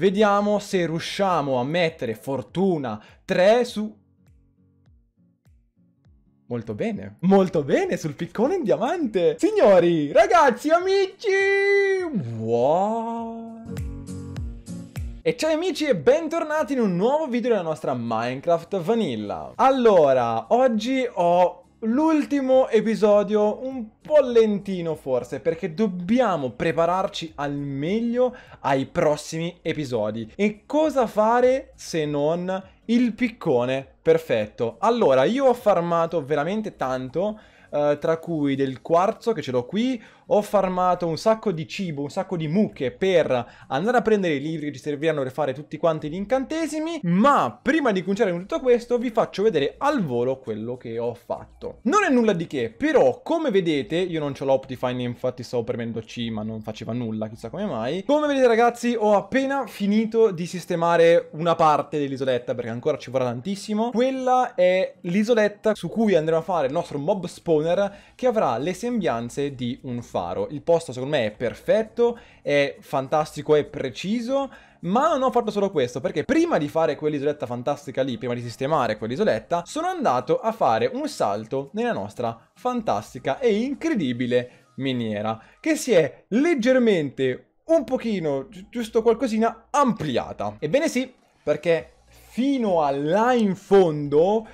Vediamo se riusciamo a mettere fortuna 3 su... Molto bene, molto bene sul piccone in diamante. Signori, ragazzi, amici! Wow! E ciao amici e bentornati in un nuovo video della nostra Minecraft Vanilla Allora, oggi ho L'ultimo episodio un po' lentino forse perché dobbiamo prepararci al meglio ai prossimi episodi. E cosa fare se non il piccone perfetto? Allora, io ho farmato veramente tanto, eh, tra cui del quarzo che ce l'ho qui, ho farmato un sacco di cibo, un sacco di mucche per andare a prendere i libri che ci serviranno per fare tutti quanti gli incantesimi, ma prima di cominciare con tutto questo vi faccio vedere al volo quello che ho fatto. Non è nulla di che, però come vedete, io non ho l'Optifine, infatti stavo premendo C ma non faceva nulla, chissà come mai. Come vedete ragazzi, ho appena finito di sistemare una parte dell'isoletta perché ancora ci vorrà tantissimo. Quella è l'isoletta su cui andremo a fare il nostro mob spawner che avrà le sembianze di un fa sparo. Il posto secondo me è perfetto, è fantastico, è preciso, ma non ho fatto solo questo, perché prima di fare quell'isoletta fantastica lì, prima di sistemare quell'isoletta, sono andato a fare un salto nella nostra fantastica e incredibile miniera, che si è leggermente, un pochino, giusto qualcosina, ampliata. Ebbene sì, perché fino a là in fondo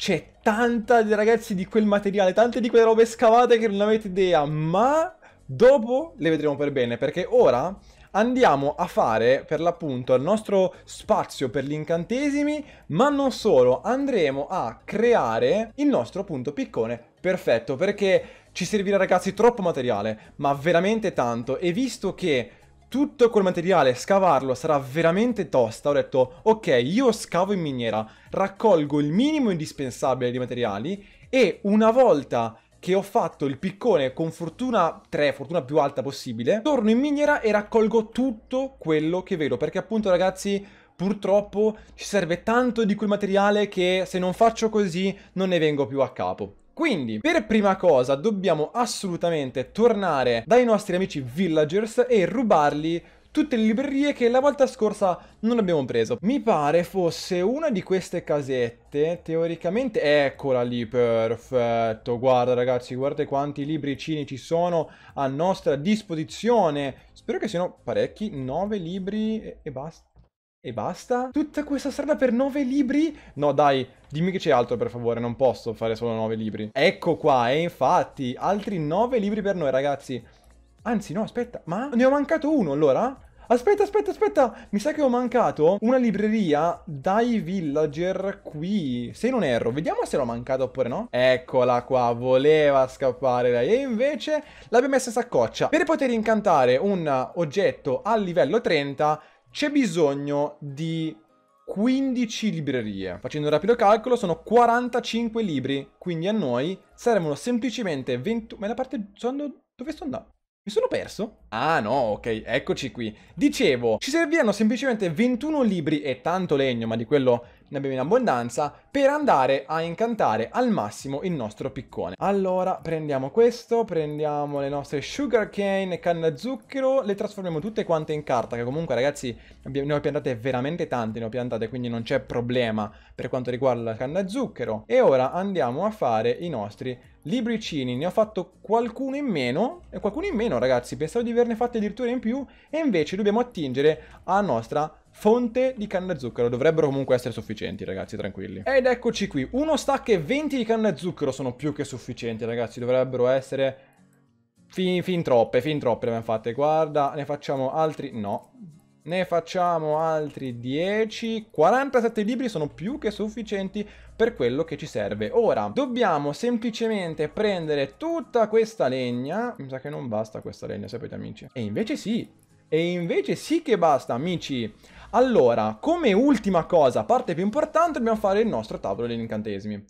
c'è tanta, ragazzi, di quel materiale, tante di quelle robe scavate che non avete idea, ma dopo le vedremo per bene, perché ora andiamo a fare per l'appunto il nostro spazio per gli incantesimi, ma non solo, andremo a creare il nostro punto piccone perfetto, perché ci servirà ragazzi troppo materiale, ma veramente tanto, e visto che tutto quel materiale, scavarlo sarà veramente tosta, ho detto ok io scavo in miniera, raccolgo il minimo indispensabile di materiali e una volta che ho fatto il piccone con fortuna 3, fortuna più alta possibile, torno in miniera e raccolgo tutto quello che vedo, perché appunto ragazzi purtroppo ci serve tanto di quel materiale che se non faccio così non ne vengo più a capo. Quindi, per prima cosa, dobbiamo assolutamente tornare dai nostri amici villagers e rubarli tutte le librerie che la volta scorsa non abbiamo preso. Mi pare fosse una di queste casette, teoricamente, eccola lì, perfetto, guarda ragazzi, guardate quanti libricini ci sono a nostra disposizione, spero che siano parecchi, nove libri e, e basta. E basta? Tutta questa strada per nove libri? No dai, dimmi che c'è altro per favore, non posso fare solo nove libri. Ecco qua, e eh, infatti, altri nove libri per noi ragazzi. Anzi no, aspetta, ma ne ho mancato uno allora? Aspetta, aspetta, aspetta, mi sa che ho mancato una libreria dai villager qui, se non erro. Vediamo se l'ho mancata oppure no. Eccola qua, voleva scappare lei e invece l'abbiamo messa in saccoccia. Per poter incantare un oggetto al livello 30 c'è bisogno di 15 librerie. Facendo un rapido calcolo sono 45 libri, quindi a noi servono semplicemente 20... Ma la parte... Sono... Dove sto andando? Mi sono perso? Ah no, ok, eccoci qui. Dicevo, ci serviranno semplicemente 21 libri e tanto legno, ma di quello ne abbiamo in abbondanza, per andare a incantare al massimo il nostro piccone. Allora, prendiamo questo, prendiamo le nostre sugar cane, canna zucchero, le trasformiamo tutte quante in carta, che comunque ragazzi ne ho piantate veramente tante, ne ho piantate, quindi non c'è problema per quanto riguarda la canna zucchero. E ora andiamo a fare i nostri libricini, ne ho fatto qualcuno in meno, e qualcuno in meno ragazzi, pensavo di averne fatte addirittura in più, e invece dobbiamo attingere alla nostra fonte di canna zucchero. Dovrebbero comunque essere sufficienti, ragazzi, tranquilli. Ed eccoci qui. Uno stack e 20 di canna zucchero sono più che sufficienti, ragazzi. Dovrebbero essere fin, fin troppe, fin troppe le abbiamo fatte. Guarda, ne facciamo altri... No. Ne facciamo altri 10. 47 libri sono più che sufficienti per quello che ci serve. Ora, dobbiamo semplicemente prendere tutta questa legna. Mi sa che non basta questa legna, sapete amici. E invece sì. E invece sì che basta, amici. Allora, come ultima cosa, parte più importante, dobbiamo fare il nostro tavolo degli incantesimi.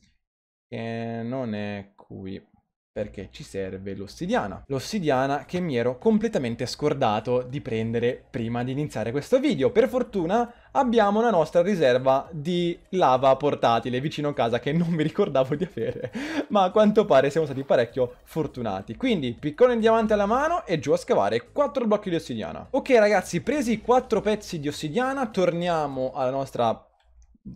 Che non è qui perché ci serve l'ossidiana. L'ossidiana che mi ero completamente scordato di prendere prima di iniziare questo video. Per fortuna abbiamo la nostra riserva di lava portatile vicino a casa che non mi ricordavo di avere, ma a quanto pare siamo stati parecchio fortunati. Quindi piccone in diamante alla mano e giù a scavare 4 blocchi di ossidiana. Ok ragazzi, presi 4 pezzi di ossidiana, torniamo alla nostra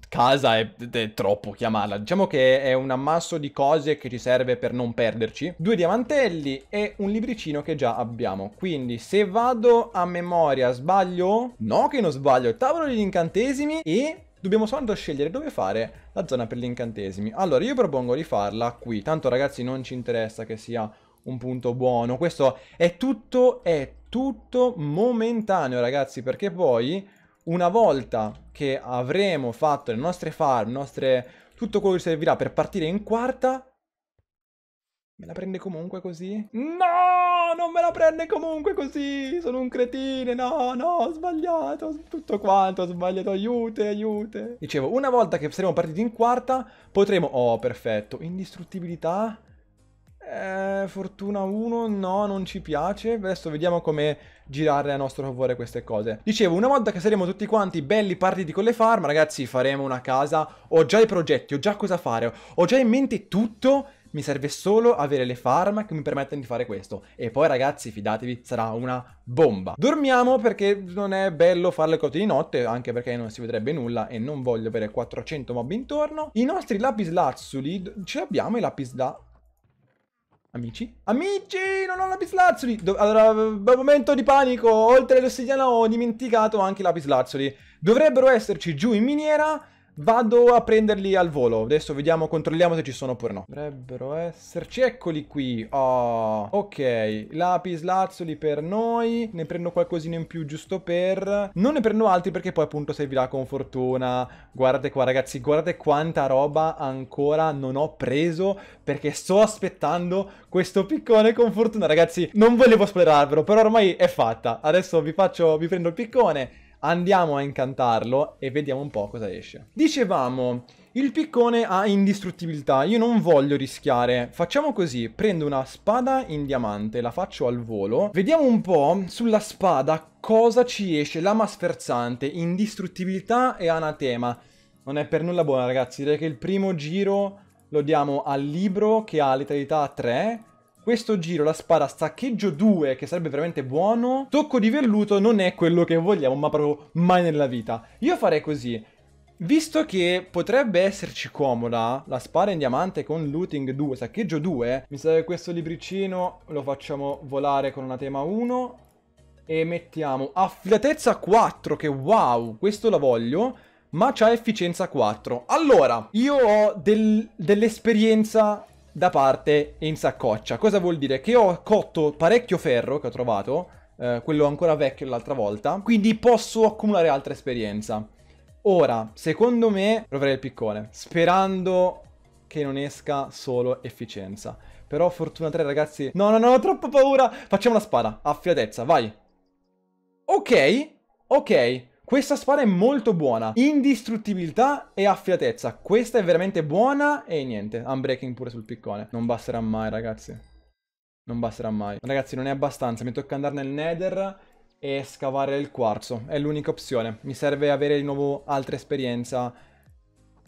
casa è, è, troppo chiamarla. Diciamo che è un ammasso di cose che ci serve per non perderci. Due diamantelli e un libricino che già abbiamo. Quindi se vado a memoria sbaglio... No che non sbaglio, tavolo degli incantesimi e... Dobbiamo soltanto scegliere dove fare la zona per gli incantesimi. Allora, io propongo di farla qui. Tanto, ragazzi, non ci interessa che sia un punto buono. Questo è tutto, è tutto momentaneo, ragazzi, perché poi una volta che avremo fatto le nostre farm, nostre... tutto quello che servirà per partire in quarta, me la prende comunque così? No, non me la prende comunque così, sono un cretino, no, no, ho sbagliato, tutto quanto, ho sbagliato, aiute, aiute. Dicevo, una volta che saremo partiti in quarta, potremo... Oh, perfetto, indistruttibilità... Eh, fortuna 1, no, non ci piace. Adesso vediamo come girare a nostro favore queste cose. Dicevo, una volta che saremo tutti quanti belli partiti con le farm, ragazzi, faremo una casa. Ho già i progetti, ho già cosa fare, ho già in mente tutto. Mi serve solo avere le farm che mi permettano di fare questo. E poi, ragazzi, fidatevi, sarà una bomba. Dormiamo perché non è bello fare le cose di notte, anche perché non si vedrebbe nulla e non voglio avere 400 mob intorno. I nostri lapislazzuli, ce l'abbiamo i lapislazzuli? Amici? Amici, non ho lapislazzuli! Do allora, momento di panico! Oltre all'ossidiana ho dimenticato anche i lapislazzuli. Dovrebbero esserci giù in miniera Vado a prenderli al volo. Adesso vediamo, controlliamo se ci sono oppure no. Dovrebbero esserci. Eccoli qui. Oh, ok. Lapis lazzoli per noi. Ne prendo qualcosina in più giusto per... Non ne prendo altri perché poi appunto servirà con fortuna. Guardate qua ragazzi, guardate quanta roba ancora non ho preso perché sto aspettando questo piccone con fortuna. Ragazzi, non volevo spoilerarvelo, però ormai è fatta. Adesso vi faccio, vi prendo il piccone Andiamo a incantarlo e vediamo un po' cosa esce. Dicevamo, il piccone ha indistruttibilità, io non voglio rischiare. Facciamo così, prendo una spada in diamante, la faccio al volo. Vediamo un po' sulla spada cosa ci esce. Lama sferzante, indistruttibilità e anatema. Non è per nulla buona ragazzi, direi che il primo giro lo diamo al libro che ha letalità 3 questo giro la spada saccheggio 2, che sarebbe veramente buono. Tocco di velluto non è quello che vogliamo, ma proprio mai nella vita. Io farei così. Visto che potrebbe esserci comoda la spada in diamante con looting 2, saccheggio 2, mi serve questo libricino, lo facciamo volare con una tema 1 e mettiamo affidatezza 4, che wow, questo la voglio, ma c'ha efficienza 4. Allora, io ho del, dell'esperienza da parte e in saccoccia. Cosa vuol dire? Che ho cotto parecchio ferro che ho trovato, eh, quello ancora vecchio l'altra volta, quindi posso accumulare altra esperienza. Ora, secondo me, proverei il piccone, sperando che non esca solo efficienza. Però fortuna 3 ragazzi, no no no, ho troppo paura, facciamo la spada, affiatezza, vai. Ok, ok, questa spada è molto buona, indistruttibilità e affiatezza. Questa è veramente buona e niente, unbreaking pure sul piccone. Non basterà mai, ragazzi. Non basterà mai. Ragazzi, non è abbastanza, mi tocca andare nel nether e scavare il quarzo. È l'unica opzione. Mi serve avere di nuovo altra esperienza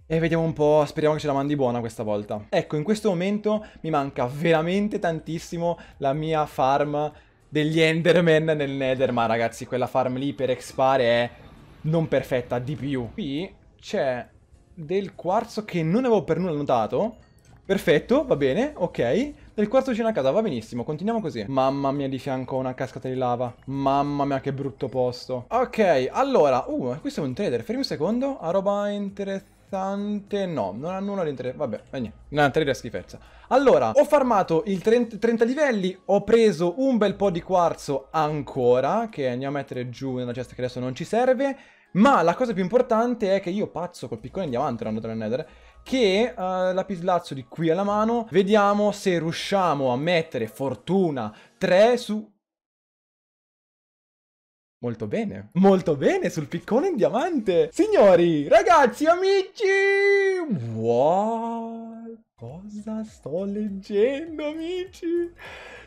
e vediamo un po', speriamo che ce la mandi buona questa volta. Ecco, in questo momento mi manca veramente tantissimo la mia farm degli Enderman nel Nether, ma ragazzi, quella farm lì per expare è non perfetta, di più. Qui c'è del quarzo che non avevo per nulla notato. Perfetto, va bene, ok. Del quarzo c'è una casa, va benissimo, continuiamo così. Mamma mia, di fianco una cascata di lava. Mamma mia, che brutto posto. Ok, allora, uh, questo è un trader, fermi un secondo. A roba interessante. No, non ha nulla di interessante. Vabbè, eh, niente. trader ha schifezza. Allora, ho farmato il 30, 30, livelli. Ho preso un bel po' di quarzo ancora. Che andiamo a mettere giù nella cesta che adesso non ci serve. Ma la cosa più importante è che io pazzo col piccone in diamante andando dal Nether che uh, eh, lapislazzo di qui alla mano, vediamo se riusciamo a mettere fortuna 3 su Molto bene, molto bene sul piccone in diamante. Signori, ragazzi, amici! Wow, cosa sto leggendo, amici?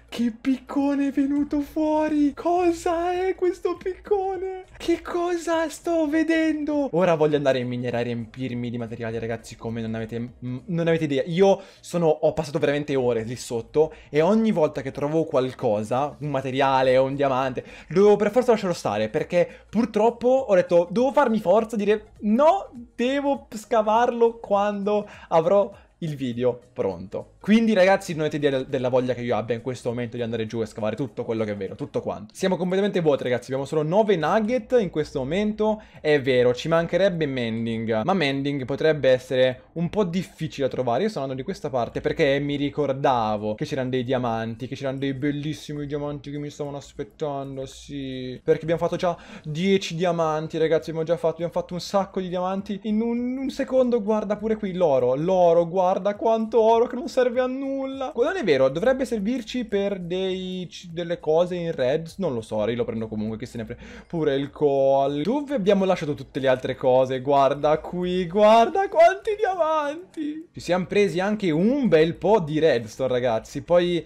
Che piccone è venuto fuori! Cosa è questo piccone? Che cosa sto vedendo? Ora voglio andare in miniera a riempirmi di materiali, ragazzi, come non avete, non avete idea. Io sono, ho passato veramente ore lì sotto e ogni volta che trovo qualcosa, un materiale o un diamante, devo per forza lasciarlo stare perché purtroppo ho detto, devo farmi forza, dire no, devo scavarlo quando avrò il video pronto. Quindi ragazzi non avete idea della voglia che io abbia in questo momento di andare giù e scavare tutto quello che è vero, tutto quanto. Siamo completamente vuoti ragazzi, abbiamo solo 9 nugget in questo momento, è vero, ci mancherebbe Mending, ma Mending potrebbe essere un po' difficile da trovare. Io sono andato di questa parte perché mi ricordavo che c'erano dei diamanti, che c'erano dei bellissimi diamanti che mi stavano aspettando, sì. Perché abbiamo fatto già 10 diamanti ragazzi, abbiamo già fatto, abbiamo fatto un sacco di diamanti in un, un secondo, guarda pure qui l'oro, l'oro, guarda quanto oro che non serve serve a nulla. Non è vero, dovrebbe servirci per dei, delle cose in red. Non lo so, lo prendo comunque, che se ne frega. Pure il call. Dove abbiamo lasciato tutte le altre cose? Guarda qui, guarda quanti diamanti. Ci siamo presi anche un bel po' di redstone, ragazzi. Poi...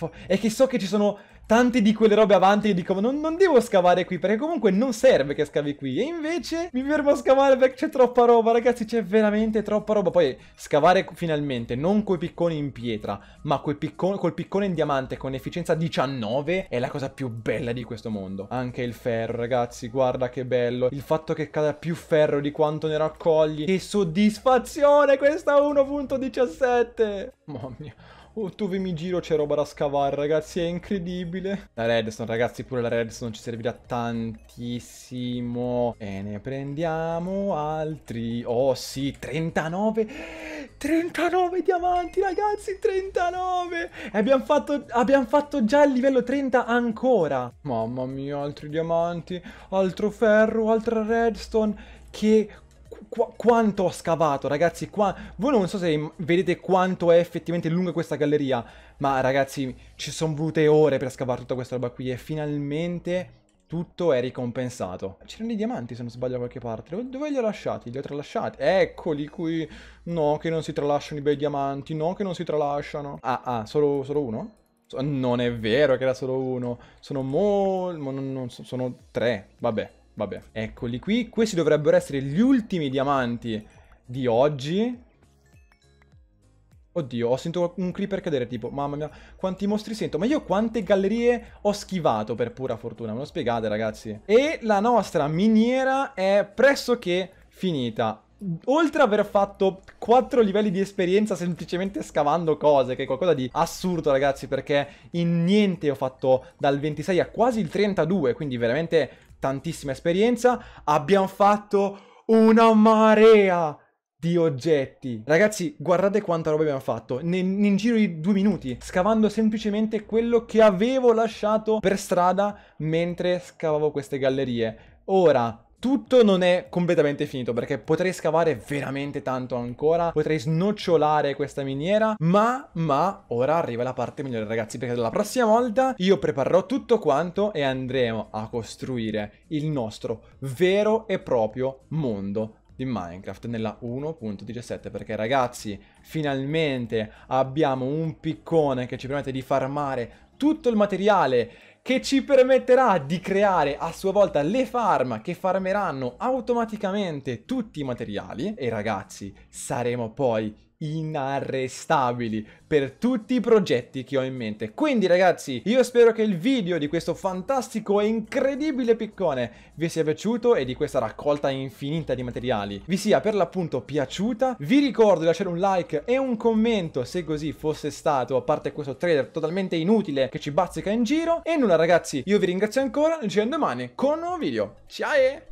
Ah, è che so che ci sono tante di quelle robe avanti e dico non, non, devo scavare qui perché comunque non serve che scavi qui e invece mi fermo a scavare perché c'è troppa roba ragazzi c'è veramente troppa roba poi scavare finalmente non coi picconi in pietra ma col piccone, col piccone in diamante con efficienza 19 è la cosa più bella di questo mondo anche il ferro ragazzi guarda che bello il fatto che cada più ferro di quanto ne raccogli che soddisfazione questa 1.17 mamma mia Oh, dove mi giro c'è roba da scavare, ragazzi, è incredibile. La redstone, ragazzi, pure la redstone ci servirà tantissimo. E ne prendiamo altri. Oh, sì, 39... 39 diamanti, ragazzi, 39! E abbiamo fatto, abbiamo fatto già il livello 30 ancora. Mamma mia, altri diamanti, altro ferro, altra redstone. Che Qu quanto ho scavato, ragazzi, qua... Voi non so se vedete quanto è effettivamente lunga questa galleria, ma ragazzi, ci sono volute ore per scavare tutta questa roba qui e finalmente tutto è ricompensato. C'erano i diamanti, se non sbaglio, da qualche parte. Dove li ho lasciati? Li ho tralasciati? Eccoli qui! No, che non si tralasciano i bei diamanti, no, che non si tralasciano. Ah, ah, solo, solo uno? non è vero che era solo uno. Sono molto... Non, non, sono tre, vabbè. Vabbè, eccoli qui. Questi dovrebbero essere gli ultimi diamanti di oggi. Oddio, ho sentito un creeper cadere, tipo, mamma mia, quanti mostri sento. Ma io quante gallerie ho schivato per pura fortuna, me lo spiegate ragazzi. E la nostra miniera è pressoché finita. Oltre ad aver fatto 4 livelli di esperienza semplicemente scavando cose, che è qualcosa di assurdo ragazzi, perché in niente ho fatto dal 26 a quasi il 32, quindi veramente tantissima esperienza, abbiamo fatto una marea di oggetti. Ragazzi, guardate quanta roba abbiamo fatto in, in giro di due minuti, scavando semplicemente quello che avevo lasciato per strada mentre scavavo queste gallerie. Ora, tutto non è completamente finito perché potrei scavare veramente tanto ancora, potrei snocciolare questa miniera, ma, ma, ora arriva la parte migliore ragazzi perché la prossima volta io preparerò tutto quanto e andremo a costruire il nostro vero e proprio mondo di Minecraft nella 1.17 perché ragazzi finalmente abbiamo un piccone che ci permette di farmare tutto il materiale che ci permetterà di creare a sua volta le farm che farmeranno automaticamente tutti i materiali e ragazzi saremo poi inarrestabili per tutti i progetti che ho in mente. Quindi ragazzi, io spero che il video di questo fantastico e incredibile piccone vi sia piaciuto e di questa raccolta infinita di materiali vi sia per l'appunto piaciuta. Vi ricordo di lasciare un like e un commento se così fosse stato, a parte questo trailer totalmente inutile che ci bazzica in giro. E nulla ragazzi, io vi ringrazio ancora, ci vediamo domani con un nuovo video. Ciao!